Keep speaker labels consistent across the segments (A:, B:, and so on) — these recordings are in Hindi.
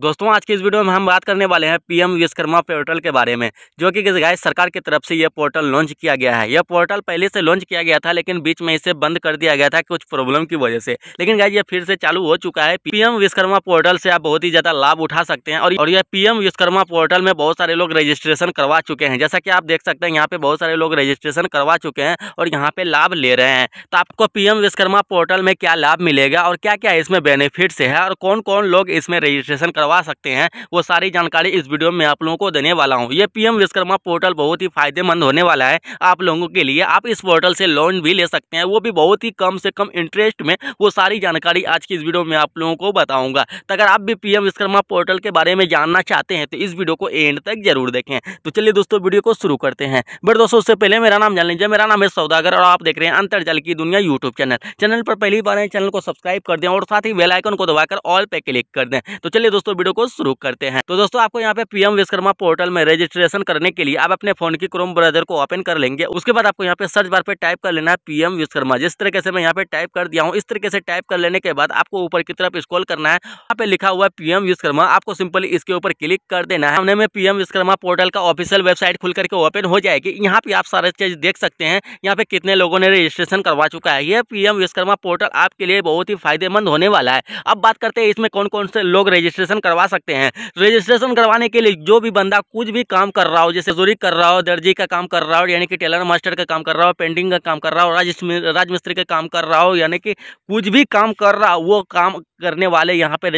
A: दोस्तों आज की इस वीडियो में हम बात करने वाले हैं पीएम विश्वकर्मा पोर्टल के बारे में जो कि गाय सरकार की तरफ से यह पोर्टल लॉन्च किया गया है यह पोर्टल पहले से लॉन्च किया गया था लेकिन बीच में इसे बंद कर दिया गया था कुछ प्रॉब्लम की वजह से लेकिन गाय यह फिर से चालू हो चुका है पीएम विश्वकर्मा पोर्टल से आप बहुत ही ज़्यादा लाभ उठा सकते हैं और यह पीएम विश्वकर्मा पोर्टल में बहुत सारे लोग रजिस्ट्रेशन करवा चुके हैं जैसा की आप देख सकते हैं यहाँ पे बहुत सारे लोग रजिस्ट्रेशन करवा चुके हैं और यहाँ पे लाभ ले रहे हैं तो आपको पीएम विश्वकर्मा पोर्टल में क्या लाभ मिलेगा और क्या क्या इसमें बेनिफिट्स है और कौन कौन लोग इसमें रजिस्ट्रेशन करवा सकते हैं वो सारी जानकारी इस वीडियो में आप लोगों को देने वाला हूँ ये पीएम विश्वकर्मा पोर्टल बहुत ही फायदेमंद होने वाला है आप लोगों के लिए आप इस पोर्टल से लोन भी ले सकते हैं वो भी बहुत ही कम से कम इंटरेस्ट में वो सारी जानकारी आज की इस वीडियो में आप लोगों को बताऊंगा तो अगर आप भी पीएम विश्वकर्मा पोर्टल के बारे में जानना चाहते हैं तो इस वीडियो को एंड तक जरूर देखें तो चलिए दोस्तों वीडियो को शुरू करते हैं बट दोस्तों उससे पहले मेरा नाम जान लीजिए मेरा नाम है सौदागर और आप देख रहे हैं अंतरजल की दुनिया यूट्यूब चैनल चैनल पर पहली बार चैनल को सब्सक्राइब कर दें और साथ ही बेलाइकन को दबाकर ऑल पे क्लिक कर दें तो चलिए दोस्तों वीडियो को शुरू करते हैं तो दोस्तों आपको यहाँ पे पीएम विश्वकर्मा पोर्टल में रजिस्ट्रेशन करने के लिए आप अपने फोन की क्रोम ब्राउजर को ओपन कर लेंगे उसके बाद आपको यहाँ पे सर्च बार पे टाइप कर लेना है पीएम विश्वकर्मा जिस तरीके से मैं यहाँ पे टाइप कर दिया हूँ इस तरीके से टाइप कर लेने के बाद आपको ऊपर की तरफ स्क्रॉल करना है यहाँ पे लिखा हुआ है पीएम विश्वकर्मा आपको सिंपली इसके ऊपर क्लिक कर देना है हमने पीएम विश्वकर्मा पोर्टल का ऑफिशियल वेबसाइट खुल करके ओपन हो जाएगी यहाँ पे आप सारे चीज देख सकते हैं यहाँ पे कितने लोगों ने रजिस्ट्रेशन करवा चुका है ये पीएम विश्वकर्मा पोर्टल आपके लिए बहुत ही फायदेमंद होने वाला है अब बात करते हैं इसमें कौन कौन से लोग रजिस्ट्रेशन करवा सकते हैं रजिस्ट्रेशन करवाने के लिए जो भी बंदा कुछ भी काम कर रहा हो जैसे जोरी कर रहा हो दर्जी का काम कर रहा हो यानी कि टेलर मास्टर का काम कर रहा हो पेंटिंग का काम कर रहा हो राजमिस्त्री का काम कर रहा हो यानी कि कुछ भी काम कर रहा हो वो काम करने वाले यहाँ पे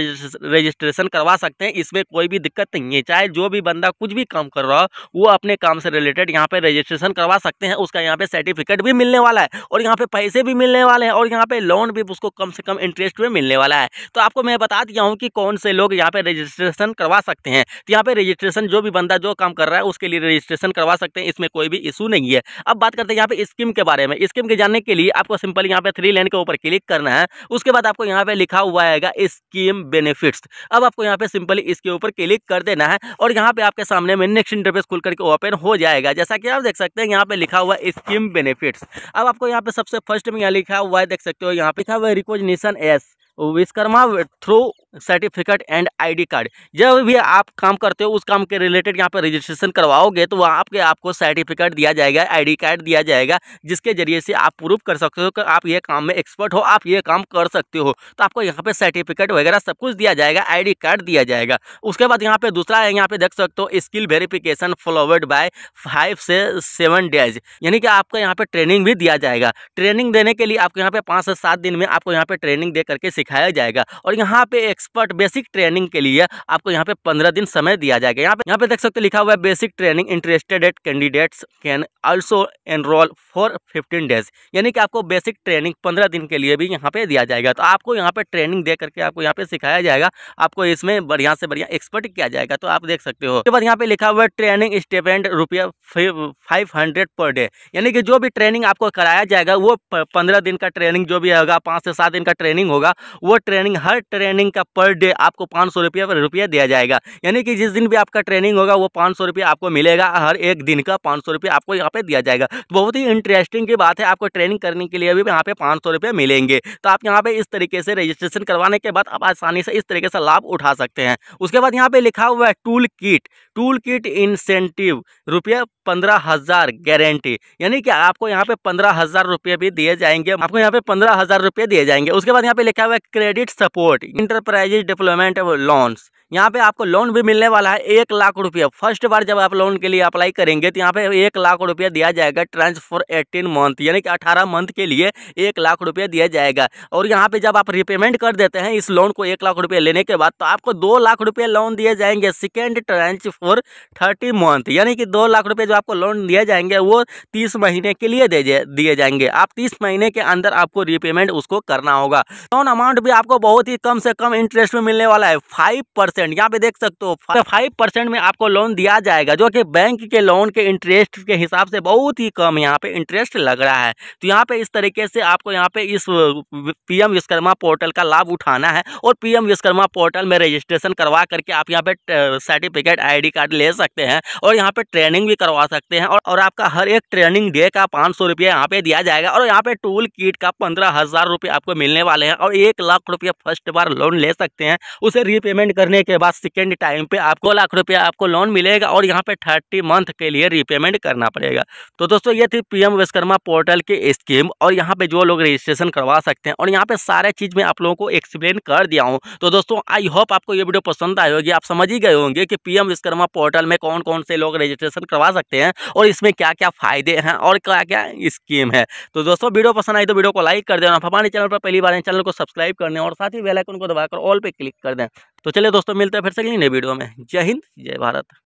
A: रजिस्ट्रेशन करवा सकते हैं इसमें कोई भी दिक्कत नहीं है चाहे जो भी बंदा कुछ भी काम कर रहा हो वो अपने काम से रिलेटेड यहाँ पे रजिस्ट्रेशन करवा सकते हैं उसका यहाँ पे सर्टिफिकेट भी मिलने वाला है और यहाँ पे पैसे भी मिलने वाले हैं और यहाँ पे लोन भी उसको कम से कम इंटरेस्ट में मिलने वाला है तो आपको मैं बता दिया हूँ कि कौन से लोग यहाँ पे पे रजिस्ट्रेशन करवा सकते हैं तो यहाँ पे रजिस्ट्रेशन जो भी बंदा जो काम कर रहा है उसके लिए रजिस्ट्रेशन करवा सकते हैं इसमें कोई भी इशू नहीं है अब बात करते हैं यहाँ पे स्कीम के बारे में स्कीम के जानने के लिए आपको सिंपल यहाँ पे थ्री लाइन के ऊपर क्लिक करना है उसके बाद आपको यहाँ पे लिखा हुआ आएगा स्कीम बेनिफिट्स अब आपको यहाँ पे सिंपली इसके ऊपर क्लिक कर देना है और यहाँ पे आपके सामने में नेक्स्ट इंटरफेस खुल करके ओपन हो जाएगा जैसा कि आप देख सकते हैं यहाँ पे लिखा हुआ स्कीम बेनिफिट्स अब आपको यहाँ पे सबसे फर्स्ट में यहाँ लिखा हुआ है देख सकते हो यहाँ पे लिखा हुआ है recognition as Vishwakarma through certificate and ID card जब भी आप काम करते हो उस काम के रिलेटेड यहाँ पर रजिस्ट्रेशन करवाओगे तो वहाँ आपके आपको सर्टिफिकेट दिया जाएगा आईडी कार्ड दिया जाएगा जिसके जरिए से आप प्रूव कर सकते हो कि आप ये काम में एक्सपर्ट हो आप ये काम कर सकते हो तो आपको यहाँ पे सर्टिफिकेट वगैरह सब कुछ दिया जाएगा आई कार्ड दिया जाएगा उसके बाद यहाँ पर दूसरा है यहाँ पर देख सकते हो skill verification followed by five से सेवन डेज यानी कि आपको यहाँ पर ट्रेनिंग भी दिया जाएगा ट्रेनिंग देने के लिए आपको यहाँ पे पाँच से सात दिन में आपको यहाँ पर ट्रेनिंग दे करके सीख सिखाया जाएगा और यहाँ पे एक्सपर्ट बेसिक ट्रेनिंग के लिए आपको यहाँ पे पंद्रह दिन समय दिया जाएगा यहाँ पे यहाँ पे देख सकते लिखा हुआ है basic training interested at candidates can also enrol for fifteen days यानी कि आपको बेसिक ट्रेनिंग पंद्रह दिन के लिए भी यहाँ पे दिया जाएगा तो आपको यहाँ पे ट्रेनिंग दे करके आपको यहाँ पे सिखाया जाएगा आपको इसमें बढ़िया से बढ़िया एक्सपर्ट किया जाएगा तो आप देख सकते हो उसके बाद यहाँ पे लिखा हुआ है ट्रेनिंग स्टेपेंड रुपया फाइव हंड्रेड पर डे यानी कि जो भी ट्रेनिंग आपको कराया जाएगा वो पंद्रह दिन का ट्रेनिंग जो भी होगा पाँच से सात दिन का ट्रेनिंग होगा वो ट्रेनिंग हर ट्रेनिंग का पर डे आपको पाँच सौ रुपया रुपया दिया जाएगा यानी कि जिस दिन भी आपका ट्रेनिंग होगा वो पाँच सौ रुपया आपको मिलेगा हर एक दिन का पाँच सौ रुपया आपको यहाँ पे दिया जाएगा तो बहुत ही इंटरेस्टिंग की बात है आपको ट्रेनिंग करने के लिए भी यहाँ पे पाँच सौ रुपये मिलेंगे तो आप यहाँ पे इस तरीके से रजिस्ट्रेशन करवाने के बाद आप आसानी से इस तरीके से लाभ उठा सकते हैं उसके बाद यहाँ पर लिखा हुआ है tool kit tool kit incentive रुपया पंद्रह हज़ार गारंटी यानी कि आपको यहाँ पे पंद्रह हज़ार रुपये भी दिए जाएंगे आपको यहाँ पे पंद्रह हज़ार रुपये दिए जाएंगे उसके बाद यहाँ पे लिखा हुआ है credit support, enterprise development of loans, यहाँ पे आपको लोन भी मिलने वाला है एक लाख रुपया फर्स्ट बार जब आप लोन के लिए अप्लाई करेंगे तो यहाँ पे एक लाख रुपया दिया जाएगा ट्रांसफॉर एटीन मंथ यानी कि अठारह मंथ के लिए एक लाख रुपया दिया जाएगा और यहाँ पे जब आप रिपेमेंट कर देते हैं इस लोन को एक लाख रुपया लेने के बाद तो आपको दो लाख रुपये लोन दिए जाएंगे second tranche for thirty month यानी कि दो लाख रुपये जो आपको लोन दिए जाएंगे वो तीस महीने के लिए दे दिए जाएंगे आप तीस महीने के अंदर आपको रिपेमेंट उसको करना होगा लोन अमाउंट भी आपको बहुत ही कम से कम इंटरेस्ट में मिलने वाला है फाइव परसेंट यहाँ पे देख सकते हो फाइव परसेंट में आपको लोन दिया जाएगा जो कि बैंक के लोन के इंटरेस्ट के हिसाब से बहुत ही कम यहाँ पे इंटरेस्ट लग रहा है तो यहाँ पे इस तरीके से आपको यहाँ पे इस पीएम विश्वकर्मा पोर्टल का लाभ उठाना है और पीएम विश्वकर्मा पोर्टल में रजिस्ट्रेशन करवा करके आप यहाँ पे सर्टिफिकेट आई कार्ड ले सकते हैं और यहाँ पे ट्रेनिंग भी करवा सकते हैं और, आपका हर एक ट्रेनिंग डे का पाँच सौ रुपया यहाँ पे दिया जाएगा और यहाँ पे टूल किट का पंद्रह हज़ार रुपये आपको मिलने वाले हैं और एक लाख रुपये फर्स्ट बार लोन ले सकते हैं उसे रीपेमेंट करने के बाद सेकेंड टाइम पे आपको लाख रुपया आपको लोन मिलेगा और यहाँ पे थर्टी मंथ के लिए रीपेमेंट करना पड़ेगा तो दोस्तों ये थी पीएम विश्वकर्मा पोर्टल की स्कीम और यहाँ पे जो लोग रजिस्ट्रेशन करवा सकते हैं और यहाँ पे सारे चीज़ मैं आप लोगों को एक्सप्लेन कर दिया हूँ तो दोस्तों आई होप आपको ये वीडियो पसंद आई होगी आप समझ ही गए होंगे कि पीएम विश्वकर्मा पोर्टल में कौन कौन से लोग रजिस्ट्रेशन करवा सकते हैं और इसमें क्या क्या फायदे हैं और क्या क्या स्कीम है तो दोस्तों वीडियो पसंद आई तो वीडियो को लाइक कर देना हमारे चैनल पर पहली बार चैनल को सब्सक्राइब करने और साथ ही बेलाइकन को दबाकर ऑल पे क्लिक कर दें तो चलिए दोस्तों मिलते हैं फिर से अगली नई वीडियो में जय हिंद जय भारत